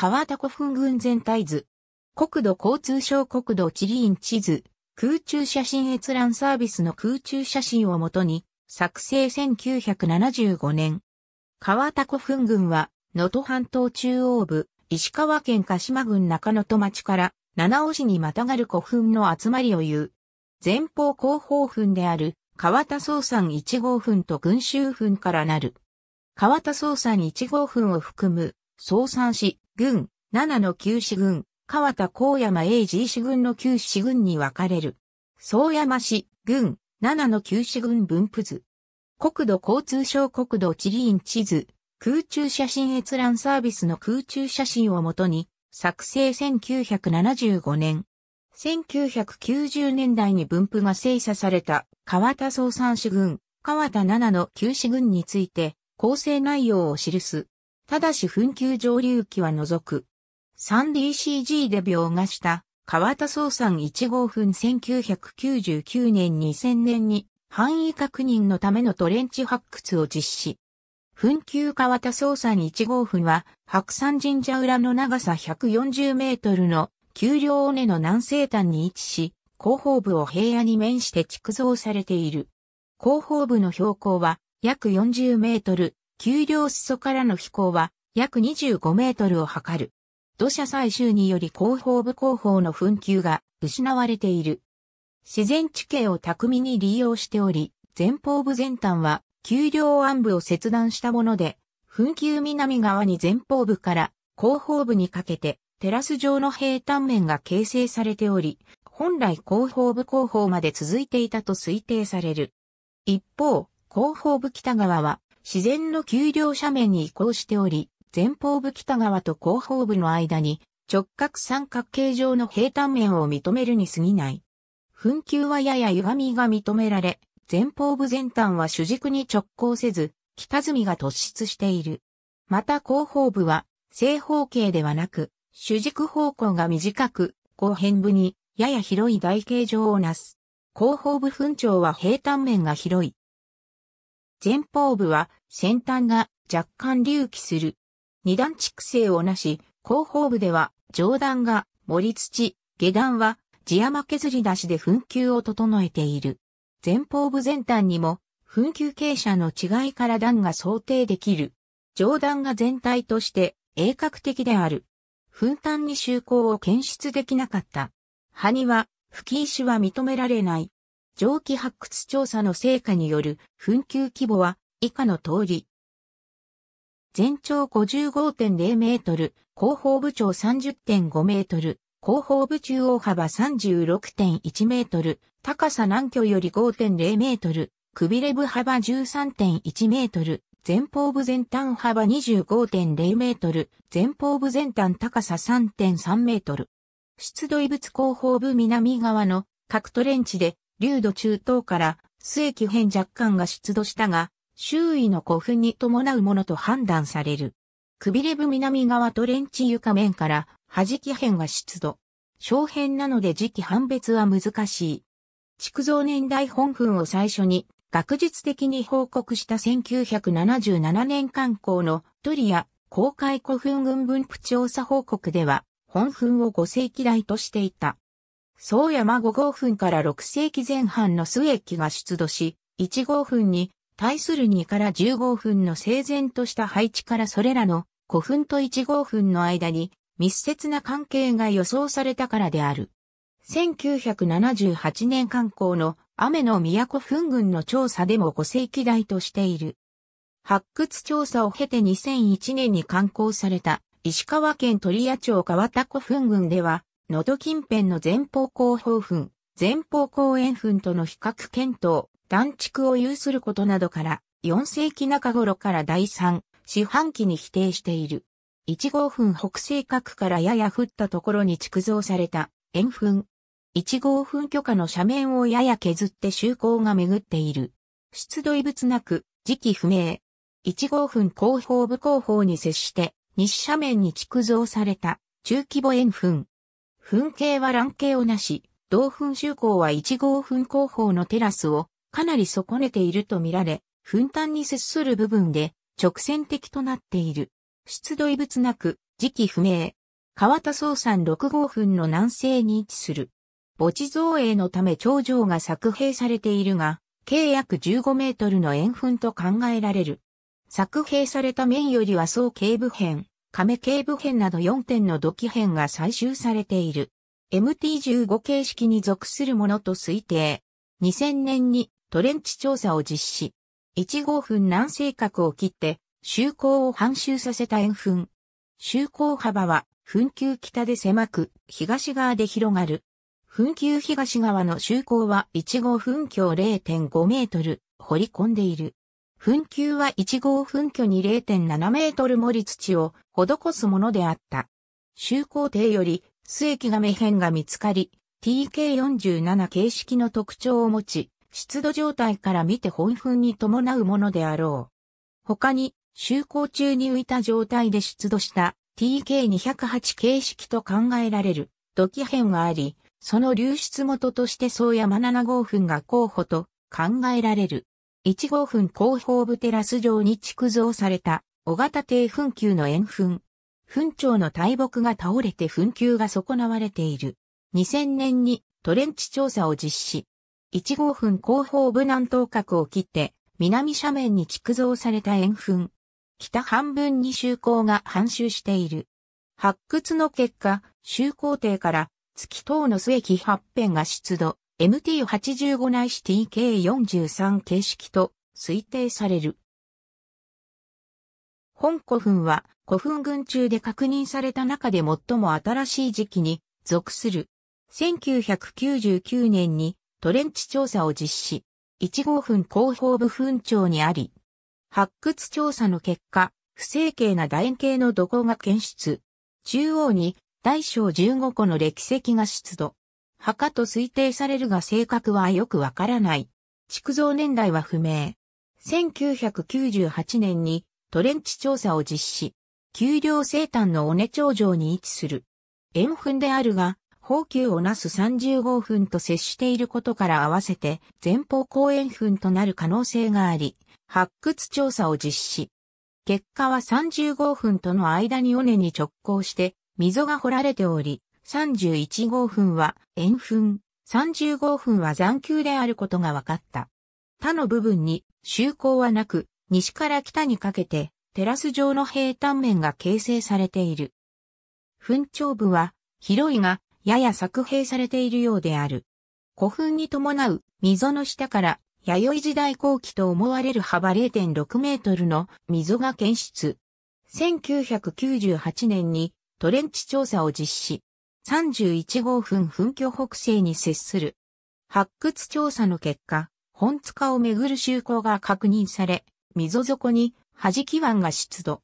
川田古墳群全体図。国土交通省国土地理院地図。空中写真閲覧サービスの空中写真をもとに、作成1975年。川田古墳群は、能登半島中央部、石川県鹿島郡中野戸町から、七尾市にまたがる古墳の集まりを言う。前方後方墳である、川田総山1号墳と群衆墳からなる。川田総山1号墳を含む、総山市、軍、七の九市軍、川田高山英治市軍の九市軍に分かれる。総山市、軍、七の九市軍分布図。国土交通省国土地理院地図、空中写真閲覧サービスの空中写真をもとに、作成1975年。1990年代に分布が精査された川田総三市軍、川田七の旧市軍について構成内容を記すただし紛糾上流期は除く。3DCG で描画した川田総産1号墳1999年2000年に範囲確認のためのトレンチ発掘を実施。墳丘川田総産1号墳は白山神社裏の長さ140メートルの丘陵尾根の南西端に位置し、広報部を平野に面して築造されている。広報部の標高は約40メートル、丘陵裾からの飛行は約25メートルを測る。土砂採集により後方部後方の紛糾が失われている。自然地形を巧みに利用しており、前方部前端は丘陵暗部を切断したもので、紛糾南側に前方部から後方部にかけてテラス状の平坦面が形成されており、本来後方部後方まで続いていたと推定される。一方、後方部北側は自然の丘陵斜面に移行しており、前方部北側と後方部の間に直角三角形状の平坦面を認めるに過ぎない。墳丘はやや歪みが認められ、前方部前端は主軸に直行せず、北積みが突出している。また後方部は正方形ではなく、主軸方向が短く、後辺部にやや広い台形状をなす。後方部墳頂は平坦面が広い。前方部は先端が若干隆起する。二段蓄生をなし、後方部では上段が盛り土、下段は地山削り出しで紛糾を整えている。前方部前端にも紛糾傾斜の違いから段が想定できる。上段が全体として鋭角的である。粉端に就航を検出できなかった。葉には、吹石は認められない。蒸気発掘調査の成果による紛糾規模は以下の通り。全長55.0メートル、後方部長30.5メートル、後方部中央幅36.1メートル、高さ南距より5.0メートル、くびれ部幅13.1メートル、前方部前端幅25.0メートル、前方部前端高さ3.3メートル。出土遺物後方部南側の各トレンチで、流度中東から、末期編若干が出土したが、周囲の古墳に伴うものと判断される。くびれ部南側トレンチ床面から、弾き辺が出土。小片なので時期判別は難しい。築造年代本墳を最初に、学術的に報告した1977年刊行のトリア公開古墳群分布調査報告では、本墳を5世紀代としていた。宗山5号墳から6世紀前半の末期が出土し、1号墳に対する2から15分の整然とした配置からそれらの古墳と1号墳の間に密接な関係が予想されたからである。1978年観光の雨の都墳群の調査でも5世紀代としている。発掘調査を経て2001年に刊行された石川県鳥谷町川田古墳群では、能登近辺の前方後方墳、前方後円墳との比較検討、団地区を有することなどから、4世紀中頃から第3、四半期に否定している。1号墳北西角からやや降ったところに築造された、円墳。1号墳許可の斜面をやや削って修行が巡っている。出土異物なく、時期不明。1号墳後方部後方に接して、西斜面に築造された、中規模円墳。墳形は乱形をなし、同墳修行は1号墳後方のテラスをかなり損ねているとみられ、分炭に接する部分で直線的となっている。出土異物なく、時期不明。川田総山6号墳の南西に位置する。墓地造営のため頂上が作兵されているが、計約15メートルの円墳と考えられる。作兵された面よりは総警部編、亀警部編など4点の土器編が採集されている。MT15 形式に属するものと推定。2000年にトレンチ調査を実施。1号墳南西角を切って、周光を半周させた円墳。周光幅は、墳丘北で狭く、東側で広がる。墳丘東側の周光は1号墳距0.5メートル、掘り込んでいる。墳丘は1号墳距に0.7メートル盛り土を施すものであった。周光堤より、末木亀辺が見つかり、TK47 形式の特徴を持ち、湿度状態から見て本墳に伴うものであろう。他に、就航中に浮いた状態で出土した TK208 形式と考えられる土器片があり、その流出元として宗山7号墳が候補と考えられる。1号墳広報部テラス上に築造された小型低墳丘の円墳。墳長の大木が倒れて墳丘が損なわれている。2000年にトレンチ調査を実施。1号墳後方部南東角を切って、南斜面に築造された円墳。北半分に周口が半周している。発掘の結果、周口堤から月等の末期八辺が出土、MT85 内視 TK43 形式と推定される。本古墳は古墳群中で確認された中で最も新しい時期に属する。1999年にトレンチ調査を実施。1号墳後方部墳長にあり、発掘調査の結果、不整形な楕円形の土工が検出。中央に大小15個の歴石が出土。墓と推定されるが性格はよくわからない。築造年代は不明。1998年にトレンチ調査を実施。丘陵生誕の尾根頂上に位置する。円墳であるが、高球をなす3号分と接していることから合わせて前方後円墳となる可能性があり、発掘調査を実施。結果は3号分との間に尾根に直行して溝が掘られており、31号墳は円墳、3号分は残球であることが分かった。他の部分に周航はなく、西から北にかけてテラス状の平坦面が形成されている。墳長部は広いがやや作兵されているようである。古墳に伴う溝の下から弥生時代後期と思われる幅0.6メートルの溝が検出。1998年にトレンチ調査を実施。31号墳墳居北西に接する。発掘調査の結果、本塚をめぐる就航が確認され、溝底に弾き湾が出土。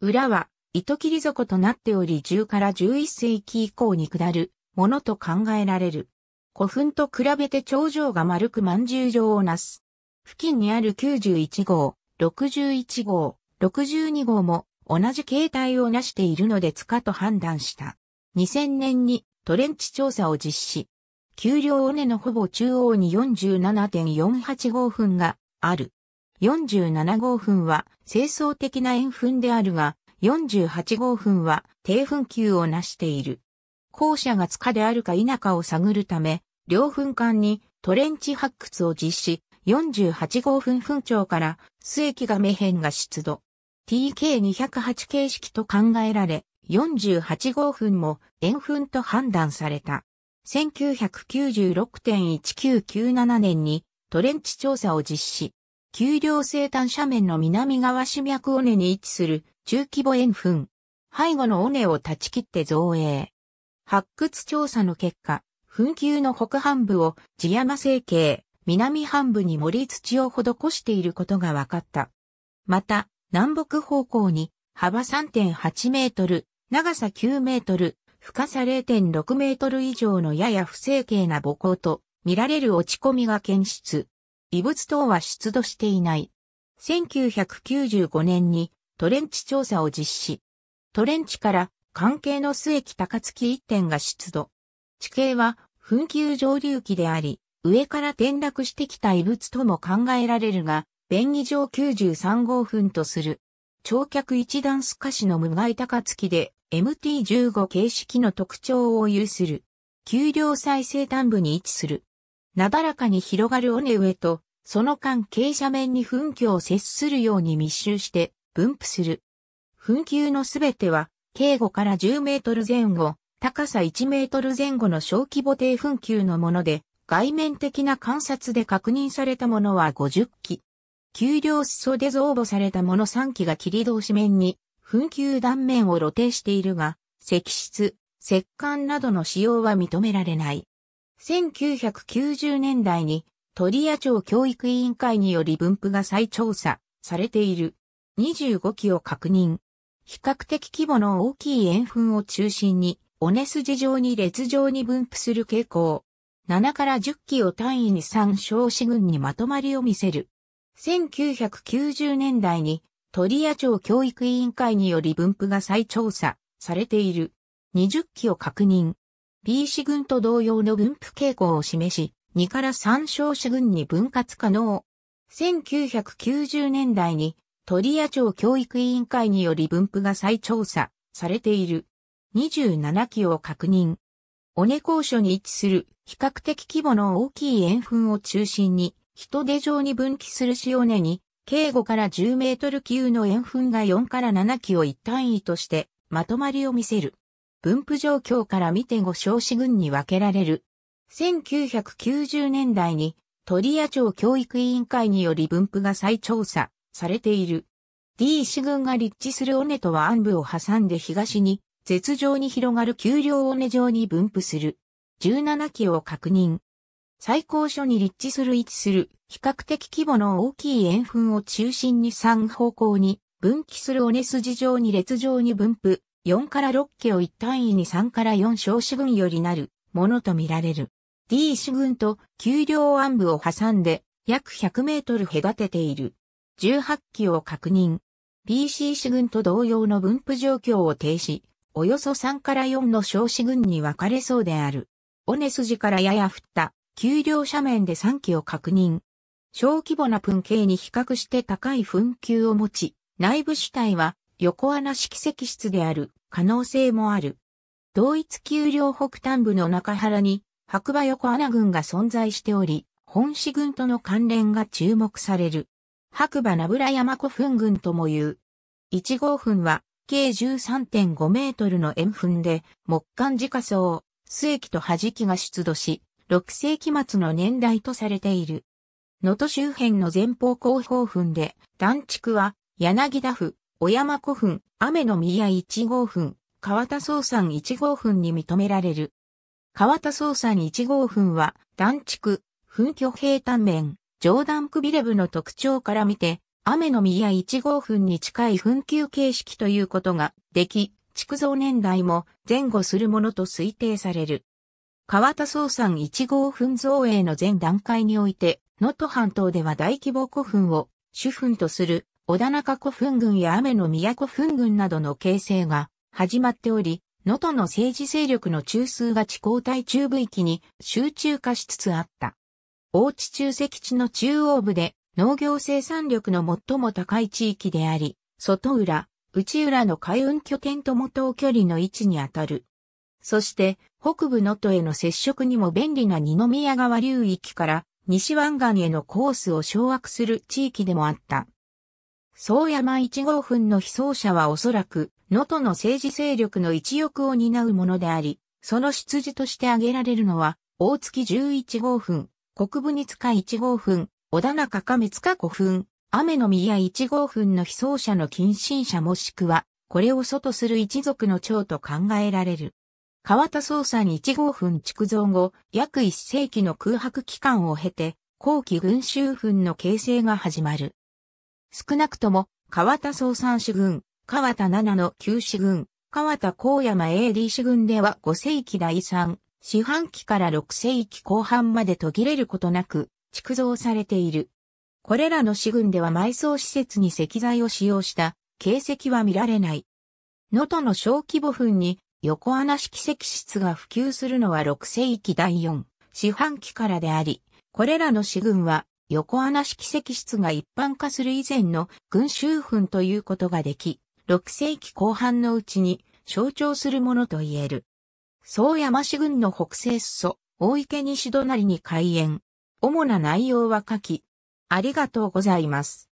裏は糸切り底となっており10から11世紀以降に下るものと考えられる。古墳と比べて頂上が丸く満十状をなす。付近にある91号、61号、62号も同じ形態をなしているので塚と判断した。2000年にトレンチ調査を実施。丘陵尾根のほぼ中央に47.48号墳がある。47号墳は清掃的な円墳であるが、48号墳は低墳球をなしている。校舎が塚であるか否かを探るため、両噴間にトレンチ発掘を実施、48号噴噴長から末木目編が出土。TK208 形式と考えられ、48号噴も円噴と判断された。1996.1997年にトレンチ調査を実施。丘陵生誕斜面の南側市脈尾根に位置する中規模円噴。背後の尾根を断ち切って造営。発掘調査の結果、墳丘の北半部を地山成形、南半部に盛り土を施していることが分かった。また、南北方向に幅3.8メートル、長さ9メートル、深さ0.6メートル以上のやや不成形な母校と見られる落ち込みが検出。異物等は出土していない。1995年にトレンチ調査を実施。トレンチから関係の末期高槻一点が出土。地形は噴球上流期であり、上から転落してきた異物とも考えられるが、便宜上93号墳とする。長脚一段透かしの無害高槻で MT15 形式の特徴を有する。丘陵再生端部に位置する。なだらかに広がる尾根上と、その間傾斜面に噴気を接するように密集して分布する。噴球のすべては径5から10メートル前後、高さ1メートル前後の小規模低噴球のもので、外面的な観察で確認されたものは50機。丘陵裾で増母されたもの3機が切通し面に、噴球断面を露呈しているが、石質、石管などの使用は認められない。1990年代に、鳥屋町教育委員会により分布が再調査されている。25機を確認。比較的規模の大きい円墳を中心に、尾根筋状に列状に分布する傾向。7から10基を単位に3小子群にまとまりを見せる。1990年代に、鳥屋町教育委員会により分布が再調査されている。20基を確認。B 子群と同様の分布傾向を示し、2から3小子群に分割可能。1990年代に鳥屋町教育委員会により分布が再調査されている。27期を確認。尾根高所に位置する比較的規模の大きい円墳を中心に人手状に分岐する塩根に、計5から10メートル級の円墳が4から7基を一単位としてまとまりを見せる。分布状況から見て5小子群に分けられる。1990年代に鳥屋町教育委員会により分布が再調査されている。D 市群が立地する尾根とは暗部を挟んで東に、絶上に広がる丘陵尾根上に分布する。17基を確認。最高所に立地する位置する、比較的規模の大きい円墳を中心に3方向に、分岐する尾根筋上に列上に分布、4から6基を1単位に3から4小市群よりなるものとみられる。D 市群と丘陵暗部を挟んで約100メートル隔てている。18機を確認。b c 四軍と同様の分布状況を停止、およそ3から4の小四軍に分かれそうである。尾根筋からやや降った、丘陵斜面で3機を確認。小規模な噴系に比較して高い分球を持ち、内部主体は横穴式石室である可能性もある。同一丘陵北端部の中原に白馬横穴群が存在しており、本市軍との関連が注目される。白馬名村山古墳群とも言う。1号墳は、計13.5メートルの円墳で、木管自家層、末期と端きが出土し、6世紀末の年代とされている。能登周辺の前方後方墳で、断地区は、柳田府、小山古墳、雨の宮1号墳、川田総山1号墳に認められる。川田総山1号墳は、断地区、墳居平坦面、ジョーダンクビレブの特徴から見て、雨の宮1号墳に近い墳球形式ということができ、築造年代も前後するものと推定される。川田総山1号墳造営の前段階において、能登半島では大規模古墳を主墳とする小田中古墳群や雨の都墳群などの形成が始まっており、能登の政治勢力の中枢が地交代中部域に集中化しつつあった。大地中石地の中央部で農業生産力の最も高い地域であり、外浦、内浦の海運拠点とも等距離の位置にあたる。そして、北部能登への接触にも便利な二宮川流域から西湾岸へのコースを掌握する地域でもあった。宗山1号墳の被葬者はおそらく、能登の政治勢力の一翼を担うものであり、その出自として挙げられるのは、大月11号墳、国分に塚1号墳、小田中亀塚古墳、雨の宮1号墳の被葬者の近親者もしくは、これを祖とする一族の長と考えられる。川田総山1号墳築造後、約1世紀の空白期間を経て、後期群衆墳の形成が始まる。少なくとも、川田総山主軍、川田七の旧主軍、川田高山 AD 主軍では5世紀第3、四半期から六世紀後半まで途切れることなく、築造されている。これらの市群では埋葬施設に石材を使用した形跡は見られない。能登の小規模墳に横穴式石室が普及するのは六世紀第四、四半期からであり、これらの市群は横穴式石室が一般化する以前の群衆墳ということができ、六世紀後半のうちに象徴するものと言える。宗山市郡の北西裾、大池西隣に開園。主な内容は下記。ありがとうございます。